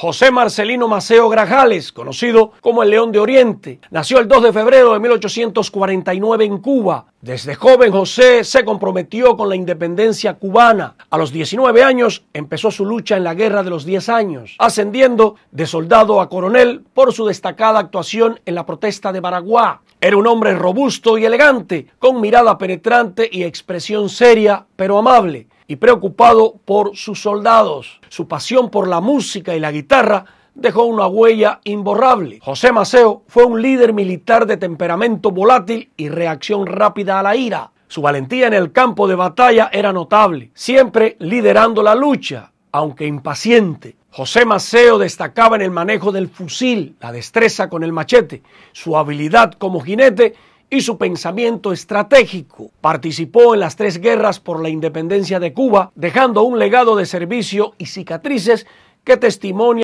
José Marcelino Maceo Grajales, conocido como el León de Oriente, nació el 2 de febrero de 1849 en Cuba. Desde joven José se comprometió con la independencia cubana. A los 19 años empezó su lucha en la Guerra de los 10 años, ascendiendo de soldado a coronel por su destacada actuación en la protesta de Baraguá. Era un hombre robusto y elegante, con mirada penetrante y expresión seria pero amable, y preocupado por sus soldados. Su pasión por la música y la guitarra dejó una huella imborrable. José Maceo fue un líder militar de temperamento volátil y reacción rápida a la ira. Su valentía en el campo de batalla era notable, siempre liderando la lucha, aunque impaciente. José Maceo destacaba en el manejo del fusil, la destreza con el machete, su habilidad como jinete y su pensamiento estratégico. Participó en las tres guerras por la independencia de Cuba, dejando un legado de servicio y cicatrices que testimonia